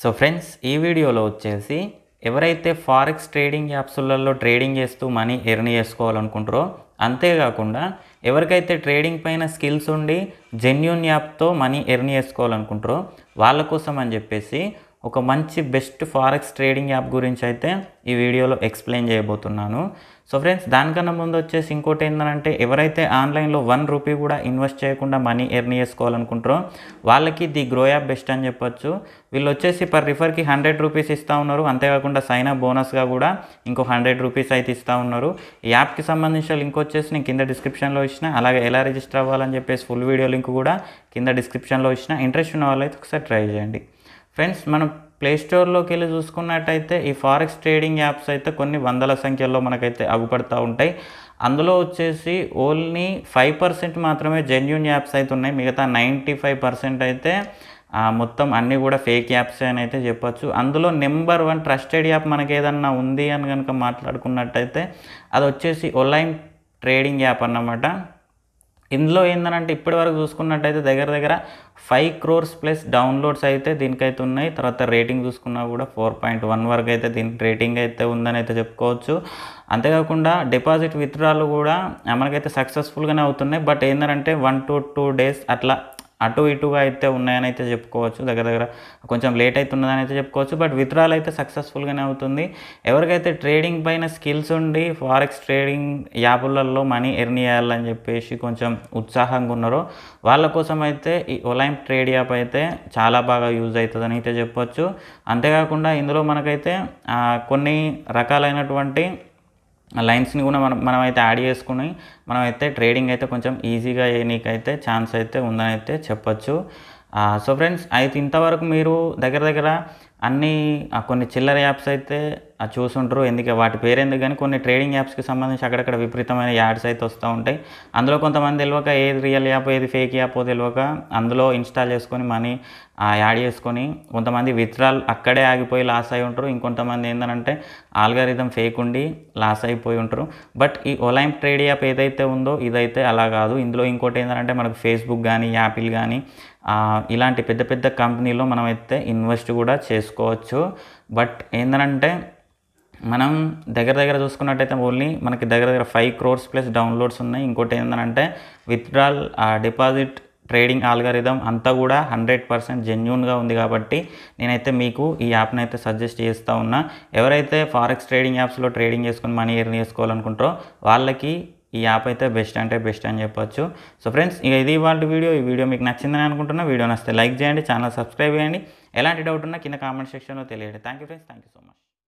so friends ఈ వీడియోలో వచ్చేసి ఎవరైతే ఫారెక్స్ ట్రేడింగ్ యాప్స్లలో ట్రేడింగ్ చేస్తూ మనీ ఎర్న్ చేసుకోవాలనుకుంటారో అంతేకాకుండా ఎవరికైతే ట్రేడింగ్ పైన స్కిల్స్ ఉండి జెన్యున్ యాప్తో మనీ ఎర్న్ చేసుకోవాలనుకుంటారో వాళ్ళ కోసం అని చెప్పేసి ఒక మంచి బెస్ట్ ఫారెక్స్ ట్రేడింగ్ యాప్ గురించి అయితే ఈ వీడియోలో ఎక్స్ప్లెయిన్ చేయబోతున్నాను సో ఫ్రెండ్స్ దానికన్నా ముందు వచ్చేసి ఇంకోటి ఏంటంటే ఎవరైతే ఆన్లైన్లో వన్ రూపీ కూడా ఇన్వెస్ట్ చేయకుండా మనీ ఎర్న్ చేసుకోవాలనుకుంటారో వాళ్ళకి ది గ్రో యాప్ బెస్ట్ అని చెప్పొచ్చు వీళ్ళు వచ్చేసి పర్ రిఫర్కి హండ్రెడ్ రూపీస్ ఇస్తూ ఉన్నారు అంతేకాకుండా సైనా బోనస్గా కూడా ఇంకో హండ్రెడ్ రూపీస్ అయితే ఇస్తూ ఉన్నారు ఈ యాప్కి సంబంధించిన లింక్ వచ్చేసి నేను కింద డిస్క్రిప్షన్లో ఇచ్చిన అలాగే ఎలా రిజిస్టర్ అవ్వాలని చెప్పేసి ఫుల్ వీడియో లింక్ కూడా కింద డిస్క్రిప్షన్లో ఇచ్చిన ఇంట్రెస్ట్ ఉన్న వాళ్ళైతే ఒకసారి ట్రై చేయండి ఫ్రెండ్స్ మనం ప్లే స్టోర్లోకి వెళ్ళి చూసుకున్నట్టయితే ఈ ఫారెక్స్ ట్రేడింగ్ యాప్స్ అయితే కొన్ని వందల సంఖ్యలో మనకైతే అగుపడుతూ ఉంటాయి అందులో వచ్చేసి ఓన్లీ ఫైవ్ పర్సెంట్ మాత్రమే జెన్యున్ యాప్స్ అయితే ఉన్నాయి మిగతా నైంటీ ఫైవ్ పర్సెంట్ అయితే మొత్తం అన్నీ కూడా ఫేక్ యాప్స్ అని అయితే చెప్పొచ్చు అందులో నెంబర్ వన్ ట్రస్టెడ్ యాప్ మనకి ఏదన్నా ఉంది అని కనుక మాట్లాడుకున్నట్టయితే అది వచ్చేసి ఆన్లైన్ ట్రేడింగ్ యాప్ అన్నమాట ఇందులో ఏంటంటే ఇప్పటి వరకు చూసుకున్నట్టయితే దగ్గర దగ్గర ఫైవ్ క్రోర్స్ ప్లస్ డౌన్లోడ్స్ అయితే దీనికైతే ఉన్నాయి తర్వాత రేటింగ్ చూసుకున్నా కూడా ఫోర్ పాయింట్ వన్ వరకు అయితే దీనికి రేటింగ్ అయితే ఉందని అయితే చెప్పుకోవచ్చు అంతేకాకుండా డిపాజిట్ విత్డ్రాలు కూడా మనకైతే సక్సెస్ఫుల్గానే అవుతున్నాయి బట్ ఏంటంటే వన్ టు టూ డేస్ అట్లా అటు ఇటుగా అయితే ఉన్నాయని అయితే చెప్పుకోవచ్చు దగ్గర దగ్గర కొంచెం లేట్ అవుతున్నదని అయితే చెప్పుకోవచ్చు బట్ విత్డ్రాల్ అయితే సక్సెస్ఫుల్గానే అవుతుంది ఎవరికైతే ట్రేడింగ్ పైన స్కిల్స్ ఉండి ఫారెక్స్ ట్రేడింగ్ యాపులలో మనీ ఎర్న్ చేయాలని చెప్పేసి కొంచెం ఉత్సాహంగా ఉన్నారో వాళ్ళ కోసం అయితే ఈ ఒలైంప్ ట్రేడ్ యాప్ అయితే చాలా బాగా యూజ్ అవుతుందని అయితే చెప్పొచ్చు అంతేకాకుండా ఇందులో మనకైతే కొన్ని రకాలైనటువంటి లైన్స్ని కూడా మనం మనమైతే యాడ్ చేసుకుని మనమైతే ట్రేడింగ్ అయితే కొంచెం ఈజీగా నీకైతే ఛాన్స్ అయితే ఉందని అయితే చెప్పచ్చు సో ఫ్రెండ్స్ అయితే ఇంతవరకు మీరు దగ్గర దగ్గర అన్ని కొన్ని చిల్లర యాప్స్ అయితే చూసుంటారు ఎందుకే వాటి పేరు ఎందుకు కానీ కొన్ని ట్రేడింగ్ యాప్స్కి సంబంధించి అక్కడక్కడ విపరీతమైన యాడ్స్ అయితే వస్తూ ఉంటాయి అందులో కొంతమంది తెలియక ఏది రియల్ యాప్ ఏది ఫేక్ యాప్ తెలియక అందులో ఇన్స్టాల్ చేసుకొని మనీ యాడ్ చేసుకొని కొంతమంది విత్డ్రాల్ అక్కడే ఆగిపోయి లాస్ అయి ఉంటారు ఇంకొంతమంది ఏంటంటే ఆల్గారిథం ఫేక్ ఉండి లాస్ అయిపోయి ఉంటారు బట్ ఈ ఒలైమ్ ట్రేడ్ యాప్ ఏదైతే ఉందో ఇదైతే అలా కాదు ఇందులో ఇంకోటి ఏంటంటే మనకు ఫేస్బుక్ కానీ యాపిల్ కానీ ఇలాంటి పెద్ద పెద్ద కంపెనీలో మనమైతే ఇన్వెస్ట్ కూడా చేసుకోవచ్చు బట్ ఏంటంటే మనం దగ్గర దగ్గర చూసుకున్నట్టయితే ఓన్లీ మనకి దగ్గర దగ్గర ఫైవ్ క్రోర్స్ ప్లస్ డౌన్లోడ్స్ ఉన్నాయి ఇంకోటి ఏంటంటే విత్డ్రాల్ డిపాజిట్ ట్రేడింగ్ ఆల్గరిథం అంతా కూడా హండ్రెడ్ పర్సెంట్ జెన్యున్గా ఉంది కాబట్టి నేనైతే మీకు ఈ యాప్ని అయితే సజెస్ట్ చేస్తూ ఉన్నా ఎవరైతే ఫారెక్స్ ట్రేడింగ్ యాప్స్లో ట్రేడింగ్ చేసుకుని మనీ ఎర్న్ చేసుకోవాలనుకుంటారో వాళ్ళకి ఈ యాప్ అయితే బెస్ట్ అంటే బెస్ట్ అని చెప్పొచ్చు సో ఫ్రెండ్స్ ఇక ఇది ఇవాళ వీడియో ఈ వీడియో మీకు నచ్చిందని అనుకుంటున్నా వీడియో నచ్చితే లైక్ చేయండి ఛానల్ సబ్స్క్రైబ్ చేయండి ఎలాంటి డౌట్ ఉన్నా కింద కామెంట్ సెక్షన్లో తెలియండి thank you friends thank you so much